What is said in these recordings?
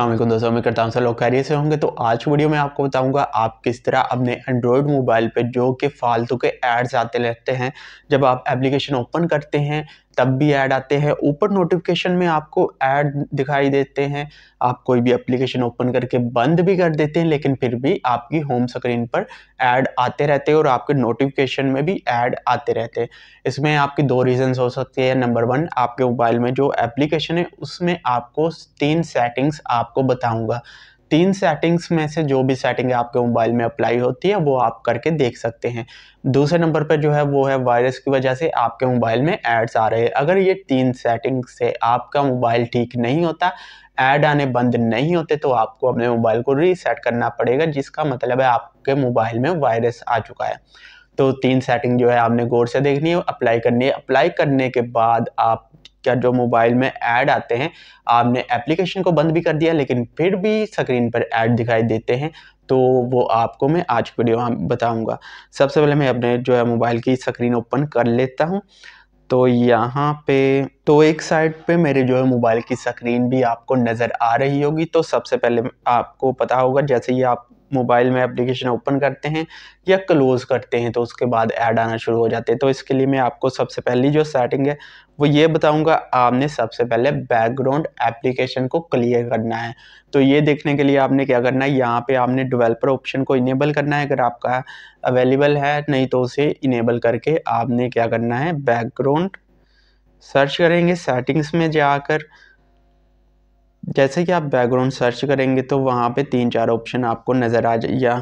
अल्लाम दोस्तों मैं करता हूँ सर लोग खैरियत से होंगे तो आज वीडियो में आपको बताऊंगा आप किस तरह अपने एंड्रॉयड मोबाइल पे जो कि फ़ालतू के एड्स आते रहते हैं जब आप एप्लीकेशन ओपन करते हैं तब भी ऐड आते हैं ऊपर नोटिफिकेशन में आपको ऐड दिखाई देते हैं आप कोई भी एप्लीकेशन ओपन करके बंद भी कर देते हैं लेकिन फिर भी आपकी होम स्क्रीन पर ऐड आते रहते हैं और आपके नोटिफिकेशन में भी ऐड आते रहते हैं इसमें आपके दो रीजन हो सकते हैं नंबर वन आपके मोबाइल में जो एप्लीकेशन है उसमें आपको तीन सेटिंग्स आपको बताऊँगा तीन सेटिंग्स में से जो भी सेटिंग आपके मोबाइल में अप्लाई होती है वो आप करके देख सकते हैं दूसरे नंबर पर जो है वो है वायरस की वजह से आपके मोबाइल में एड्स आ रहे हैं अगर ये तीन सेटिंग से आपका मोबाइल ठीक नहीं होता ऐड आने बंद नहीं होते तो आपको अपने मोबाइल को रीसेट करना पड़ेगा जिसका मतलब है आपके मोबाइल में वायरस आ चुका है तो तीन सेटिंग जो है आपने गौर से देखनी है अप्लाई करनी है अप्लाई करने के बाद आप क्या जो मोबाइल में ऐड आते हैं आपने एप्लीकेशन को बंद भी कर दिया लेकिन फिर भी स्क्रीन पर ऐड दिखाई देते हैं तो वो आपको मैं आज की वीडियो में बताऊंगा सबसे पहले मैं अपने जो है मोबाइल की स्क्रीन ओपन कर लेता हूँ तो यहाँ पे तो एक साइड पे मेरे जो है मोबाइल की स्क्रीन भी आपको नज़र आ रही होगी तो सबसे पहले आपको पता होगा जैसे ही आप मोबाइल में एप्लीकेशन ओपन करते हैं या क्लोज़ करते हैं तो उसके बाद ऐड आना शुरू हो जाते हैं तो इसके लिए मैं आपको सबसे पहली जो सेटिंग है वो ये बताऊंगा आपने सबसे पहले बैकग्राउंड एप्लीकेशन को क्लियर करना है तो ये देखने के लिए आपने क्या करना है यहाँ पे आपने डेवलपर ऑप्शन को इनेबल करना है अगर आपका अवेलेबल है नहीं तो उसे इनेबल करके आपने क्या करना है बैकग्राउंड सर्च करेंगे सेटिंग्स में जाकर जैसे कि आप बैकग्राउंड सर्च करेंगे तो वहाँ पे तीन चार ऑप्शन आपको नज़र आ या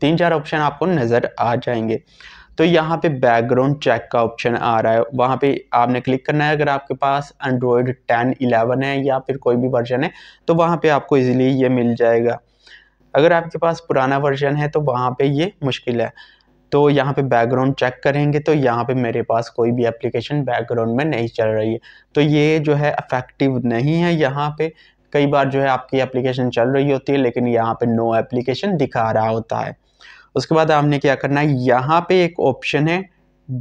तीन चार ऑप्शन आपको नज़र आ जाएंगे तो यहाँ पे बैकग्राउंड चेक का ऑप्शन आ रहा है वहाँ पे आपने क्लिक करना है अगर आपके पास एंड्रॉयड टेन 11 है या फिर कोई भी वर्जन है तो वहाँ पे आपको इजीली ये मिल जाएगा अगर आपके पास पुराना वर्जन है तो वहाँ पे ये मुश्किल है तो यहाँ पे बैकग्राउंड चेक करेंगे तो यहाँ पे मेरे पास कोई भी एप्लीकेशन बैकग्राउंड में नहीं चल रही है तो ये जो है अफेक्टिव नहीं है यहाँ पे कई बार जो है आपकी एप्लीकेशन चल रही होती है लेकिन यहाँ पे नो एप्लीकेशन दिखा रहा होता है उसके बाद आपने क्या करना है यहाँ पे एक ऑप्शन है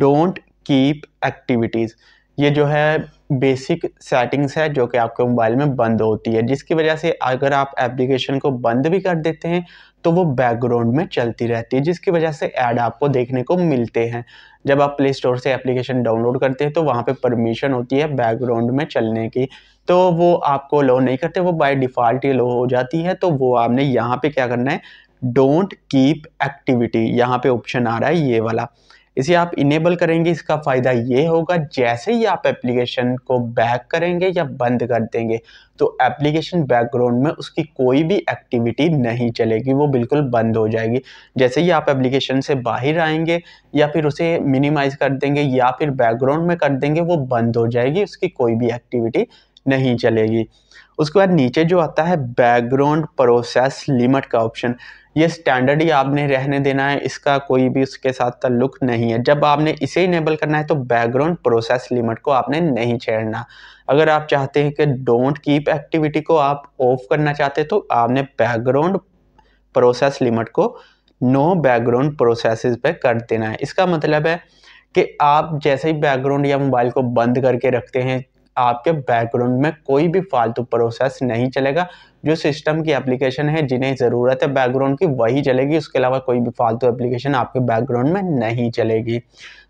डोंट कीप एक्टिविटीज़ ये जो है बेसिक सेटिंग्स है जो कि आपके मोबाइल में बंद होती है जिसकी वजह से अगर आप एप्लीकेशन को बंद भी कर देते हैं तो वो बैकग्राउंड में चलती रहती है जिसकी वजह से ऐड आपको देखने को मिलते हैं जब आप प्ले स्टोर से एप्लीकेशन डाउनलोड करते हैं तो वहाँ पे परमिशन होती है बैकग्राउंड में चलने की तो वो आपको लो नहीं करते वो बाय डिफ़ॉल्ट ये लो हो जाती है तो वो आपने यहाँ पे क्या करना है डोंट कीप एक्टिविटी यहाँ पे ऑप्शन आ रहा है ये वाला इसे आप इनेबल करेंगे इसका फ़ायदा ये होगा जैसे ही आप एप्लीकेशन को बैक करेंगे या बंद कर देंगे तो एप्लीकेशन बैकग्राउंड में उसकी कोई भी एक्टिविटी नहीं चलेगी वो बिल्कुल बंद हो जाएगी जैसे ही आप एप्लीकेशन से बाहर आएंगे या फिर उसे मिनिमाइज़ कर देंगे या फिर बैकग्राउंड में कर देंगे वो बंद हो जाएगी उसकी कोई भी एक्टिविटी नहीं चलेगी उसके बाद नीचे जो आता है बैकग्राउंड प्रोसेस लिमिट का ऑप्शन ये स्टैंडर्ड ही आपने रहने देना है इसका कोई भी उसके साथ ताल्लुक नहीं है जब आपने इसे इनेबल करना है तो बैकग्राउंड प्रोसेस लिमिट को आपने नहीं छेड़ना अगर आप चाहते हैं कि डोंट कीप एक्टिविटी को आप ऑफ करना चाहते तो आपने बैकग्राउंड प्रोसेस लिमिट को नो बैकग्राउंड प्रोसेस पे कर देना है इसका मतलब है कि आप जैसे ही बैकग्राउंड या मोबाइल को बंद करके रखते हैं आपके बैकग्राउंड में कोई भी फालतू प्रोसेस नहीं चलेगा जो सिस्टम की एप्लीकेशन है जिन्हें ज़रूरत है बैकग्राउंड की वही चलेगी उसके अलावा कोई भी फालतू एप्लीकेशन आपके बैकग्राउंड में नहीं चलेगी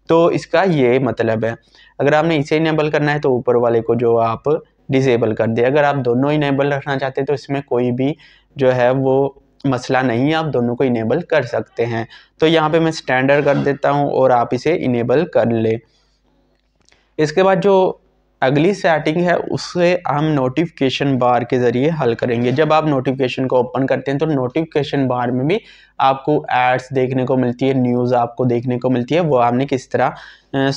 तो इसका ये मतलब है अगर आपने इसे इनेबल करना है तो ऊपर वाले को जो आप डिसेबल कर दें अगर आप दोनों इनेबल रखना चाहते हैं तो इसमें कोई भी जो है वो मसला नहीं है आप दोनों को इनेबल कर सकते हैं तो यहाँ पे मैं स्टैंडर्ड कर देता हूँ और आप इसे इनेबल कर ले इसके बाद जो अगली सेटिंग है उससे हम नोटिफिकेशन बार के ज़रिए हल करेंगे जब आप नोटिफिकेशन को ओपन करते हैं तो नोटिफिकेशन बार में भी आपको एड्स देखने को मिलती है न्यूज़ आपको देखने को मिलती है वो आपने किस तरह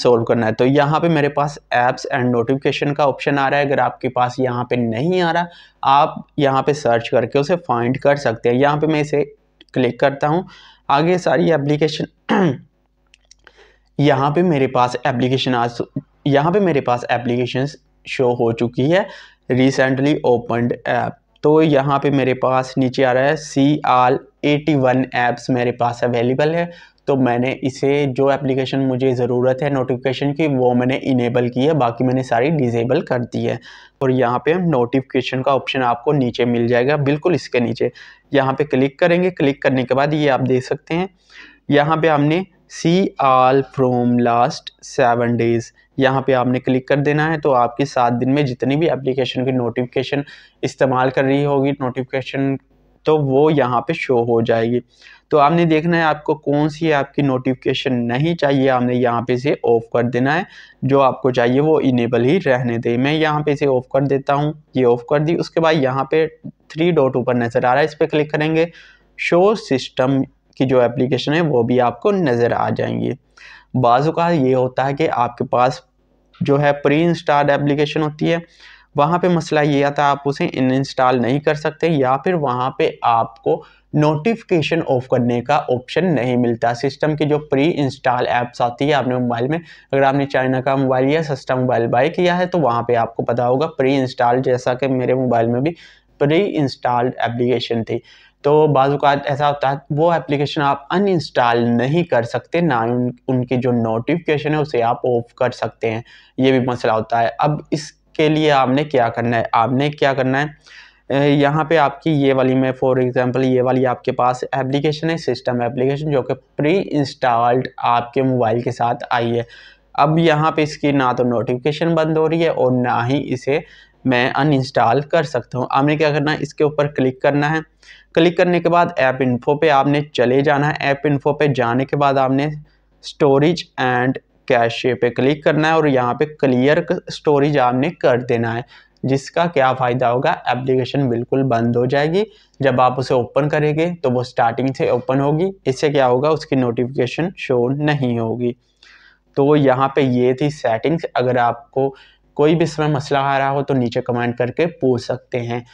सोल्व करना है तो यहाँ पे मेरे पास ऐप्स एंड नोटिफिकेशन का ऑप्शन आ रहा है अगर आपके पास यहाँ पर नहीं आ रहा आप यहाँ पर सर्च करके उसे फाइंड कर सकते हैं यहाँ पर मैं इसे क्लिक करता हूँ आगे सारी एप्लीकेशन यहाँ पे मेरे पास एप्लीकेशन आ यहाँ पे मेरे पास एप्लीकेशन शो हो चुकी है रिसेंटली ओपनड ऐप तो यहाँ पे मेरे पास नीचे आ रहा है see all eighty one apps मेरे पास अवेलेबल है तो मैंने इसे जो एप्लीकेशन मुझे ज़रूरत है नोटिफिकेशन की वो मैंने इनेबल की है बाकी मैंने सारी डिजेबल कर दी है और यहाँ पे हम नोटिफिकेशन का ऑप्शन आपको नीचे मिल जाएगा बिल्कुल इसके नीचे यहाँ पे क्लिक करेंगे क्लिक करने के बाद ये आप देख सकते हैं यहाँ पे हमने see all from last seven days यहाँ पे आपने क्लिक कर देना है तो आपकी सात दिन में जितनी भी एप्लीकेशन की नोटिफिकेशन इस्तेमाल कर रही होगी नोटिफिकेशन तो वो यहाँ पे शो हो जाएगी तो आपने देखना है आपको कौन सी आपकी नोटिफिकेशन नहीं चाहिए आपने यहाँ पे इसे ऑफ़ कर देना है जो आपको चाहिए वो इनेबल ही रहने दें मैं यहाँ पे इसे ऑफ़ कर देता हूँ ये ऑफ़ कर दी उसके बाद यहाँ पे थ्री डॉट ऊपर नज़र आ रहा है इस पर क्लिक करेंगे शो सिस्टम की जो एप्लीकेशन है वो भी आपको नज़र आ जाएंगी बाजू का ये होता है कि आपके पास जो है प्री इंस्टॉल्ड एप्लीकेशन होती है वहाँ पे मसला ये आता है आप उसे इन इंस्टॉल नहीं कर सकते या फिर वहाँ पे आपको नोटिफिकेशन ऑफ करने का ऑप्शन नहीं मिलता सिस्टम की जो प्री इंस्टॉल ऐप्स आती है आपने मोबाइल में अगर आपने चाइना का मोबाइल या सस्ता मोबाइल बाय किया है तो वहाँ पे आपको पता होगा प्री इंस्टॉल जैसा कि मेरे मोबाइल में भी प्री इंस्टॉल्ड एप्लीकेशन थी तो बाज़ात ऐसा होता है वो एप्लीकेशन आप अनइंस्टॉल नहीं कर सकते ना उन, उनकी जो नोटिफिकेशन है उसे आप ऑफ कर सकते हैं ये भी मसला होता है अब इसके लिए आपने क्या करना है आपने क्या करना है यहाँ पे आपकी ये वाली में फॉर एग्जांपल ये वाली आपके पास एप्लीकेशन है सिस्टम एप्लीकेशन जो कि प्री इंस्टॉल्ड आपके मोबाइल के साथ आई है अब यहाँ पे इसकी ना तो नोटिफिकेशन बंद हो रही है और ना ही इसे मैं अनइंस्टॉल कर सकता हूँ आपने क्या करना है इसके ऊपर क्लिक करना है क्लिक करने के बाद ऐप इन्फो पे आपने चले जाना है ऐप इन्फो पे जाने के बाद आपने स्टोरेज एंड कैशे पे क्लिक करना है और यहाँ पे क्लियर स्टोरेज आपने कर देना है जिसका क्या फ़ायदा होगा एप्लीकेशन बिल्कुल बंद हो जाएगी जब आप उसे ओपन करेंगे तो वो स्टार्टिंग से ओपन होगी इससे क्या होगा उसकी नोटिफिकेशन शो नहीं होगी तो यहाँ पे ये थी सेटिंग्स अगर आपको कोई भी इसमें मसला आ रहा हो तो नीचे कमेंट करके पूछ सकते हैं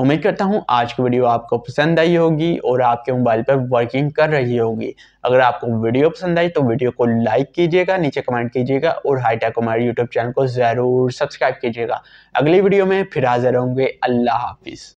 उम्मीद करता हूँ आज की वीडियो आपको पसंद आई होगी और आपके मोबाइल पर वर्किंग कर रही होगी अगर आपको वीडियो पसंद आई तो वीडियो को लाइक कीजिएगा नीचे कमेंट कीजिएगा और हाईटेक हमारे यूट्यूब चैनल को ज़रूर सब्सक्राइब कीजिएगा अगली वीडियो में फिर हाजिर होंगे अल्लाह हाफिज़